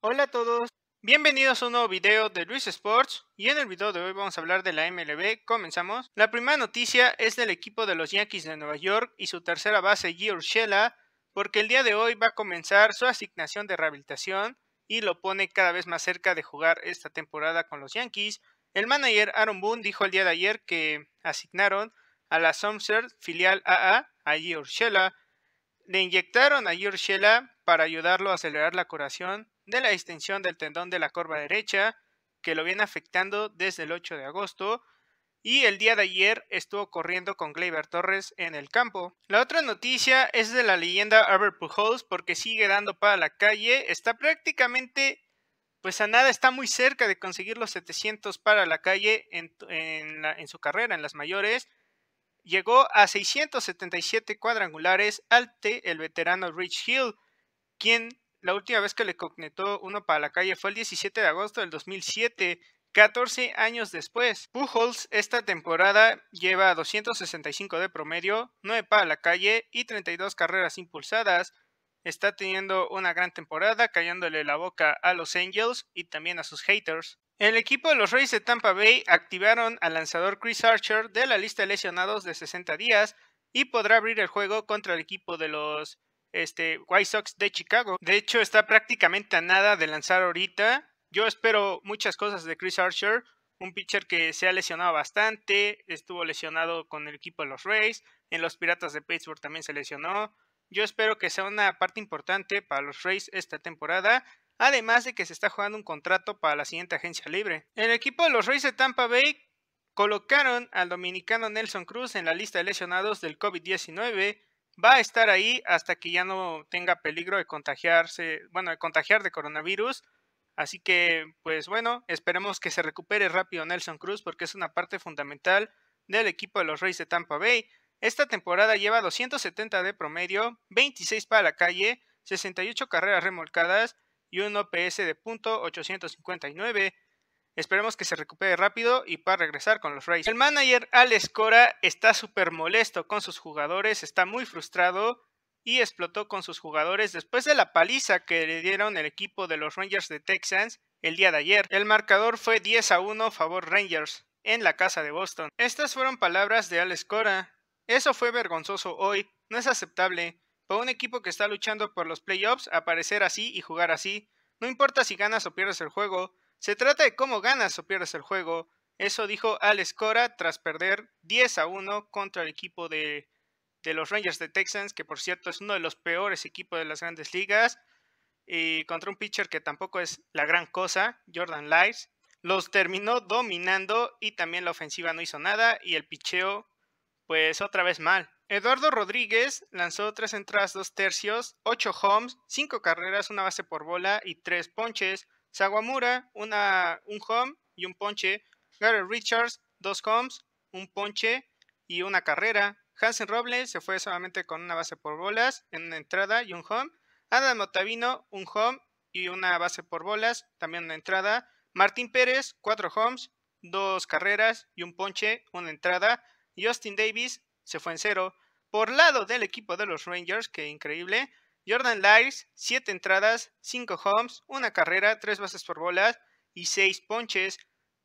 Hola a todos, bienvenidos a un nuevo video de Luis Sports y en el video de hoy vamos a hablar de la MLB, comenzamos. La primera noticia es del equipo de los Yankees de Nueva York y su tercera base G. porque el día de hoy va a comenzar su asignación de rehabilitación y lo pone cada vez más cerca de jugar esta temporada con los Yankees. El manager Aaron Boone dijo el día de ayer que asignaron a la Somerset filial AA a G. Le inyectaron a G. para ayudarlo a acelerar la curación de la extensión del tendón de la corva derecha, que lo viene afectando desde el 8 de agosto. Y el día de ayer estuvo corriendo con Gleyber Torres en el campo. La otra noticia es de la leyenda Albert Pujols porque sigue dando para la calle. Está prácticamente, pues a nada, está muy cerca de conseguir los 700 para la calle en, en, en su carrera en las mayores llegó a 677 cuadrangulares Alte el veterano Rich Hill, quien la última vez que le conectó uno para la calle fue el 17 de agosto del 2007, 14 años después. Pujols esta temporada lleva 265 de promedio, 9 para la calle y 32 carreras impulsadas. Está teniendo una gran temporada, callándole la boca a los Angels y también a sus haters. El equipo de los Rays de Tampa Bay activaron al lanzador Chris Archer de la lista de lesionados de 60 días y podrá abrir el juego contra el equipo de los este, White Sox de Chicago. De hecho, está prácticamente a nada de lanzar ahorita. Yo espero muchas cosas de Chris Archer, un pitcher que se ha lesionado bastante, estuvo lesionado con el equipo de los Rays, en los Piratas de Pittsburgh también se lesionó. Yo espero que sea una parte importante para los Rays esta temporada, además de que se está jugando un contrato para la siguiente agencia libre. El equipo de los Rays de Tampa Bay colocaron al dominicano Nelson Cruz en la lista de lesionados del COVID-19 va a estar ahí hasta que ya no tenga peligro de contagiarse, bueno, de contagiar de coronavirus. Así que, pues bueno, esperemos que se recupere rápido Nelson Cruz porque es una parte fundamental del equipo de los Reyes de Tampa Bay. Esta temporada lleva 270 de promedio, 26 para la calle, 68 carreras remolcadas y un OPS de .859. Esperemos que se recupere rápido y para regresar con los Rays. El manager Alex Cora está súper molesto con sus jugadores, está muy frustrado y explotó con sus jugadores después de la paliza que le dieron el equipo de los Rangers de Texans el día de ayer. El marcador fue 10 a 1 favor Rangers en la casa de Boston. Estas fueron palabras de Alex Cora. Eso fue vergonzoso hoy, no es aceptable. Para un equipo que está luchando por los playoffs, aparecer así y jugar así, no importa si ganas o pierdes el juego, se trata de cómo ganas o pierdes el juego. Eso dijo Alex Cora tras perder 10 a 1 contra el equipo de, los Rangers de Texans, que por cierto es uno de los peores equipos de las grandes ligas. Y contra un pitcher que tampoco es la gran cosa, Jordan Lyles, Los terminó dominando y también la ofensiva no hizo nada y el picheo pues otra vez mal. Eduardo Rodríguez lanzó tres entradas, dos tercios, ocho homes, cinco carreras, una base por bola y tres ponches. Sawamura, una, un home y un ponche. Gary Richards, dos homes, un ponche y una carrera. Hansen Robles se fue solamente con una base por bolas en una entrada y un home. Adam Otavino, un home y una base por bolas, también una entrada. Martín Pérez, cuatro homes, dos carreras y un ponche, una entrada. Y Austin Davis se fue en cero. Por lado del equipo de los Rangers, que increíble, Jordan Lyles, 7 entradas, 5 homes, 1 carrera, 3 bases por bolas y 6 ponches.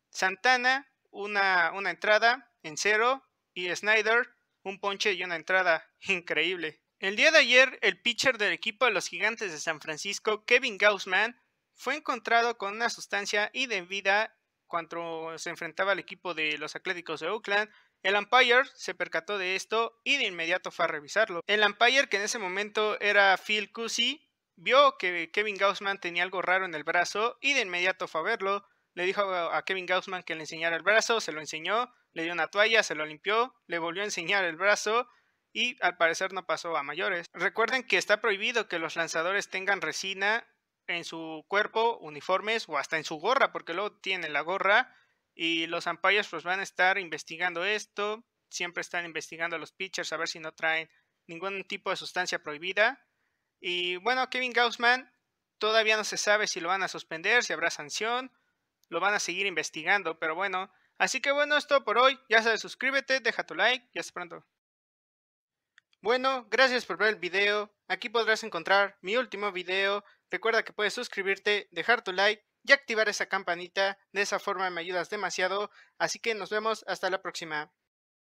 Santana, una, una entrada en cero. Y Snyder, un ponche y una entrada. Increíble. El día de ayer, el pitcher del equipo de los Gigantes de San Francisco, Kevin Gaussman, fue encontrado con una sustancia y de vida cuando se enfrentaba al equipo de los Atléticos de Oakland el Empire se percató de esto y de inmediato fue a revisarlo. El Empire, que en ese momento era Phil Cousy, vio que Kevin Gaussman tenía algo raro en el brazo y de inmediato fue a verlo. Le dijo a Kevin Gaussman que le enseñara el brazo, se lo enseñó, le dio una toalla, se lo limpió, le volvió a enseñar el brazo y al parecer no pasó a mayores. Recuerden que está prohibido que los lanzadores tengan resina en su cuerpo, uniformes o hasta en su gorra, porque luego tienen la gorra y los umpires pues van a estar investigando esto, siempre están investigando a los pitchers a ver si no traen ningún tipo de sustancia prohibida. Y bueno, Kevin Gaussman todavía no se sabe si lo van a suspender, si habrá sanción, lo van a seguir investigando, pero bueno. Así que bueno, esto por hoy. Ya sabes, suscríbete, deja tu like y hasta pronto. Bueno, gracias por ver el video. Aquí podrás encontrar mi último video. Recuerda que puedes suscribirte, dejar tu like y activar esa campanita. De esa forma me ayudas demasiado. Así que nos vemos hasta la próxima.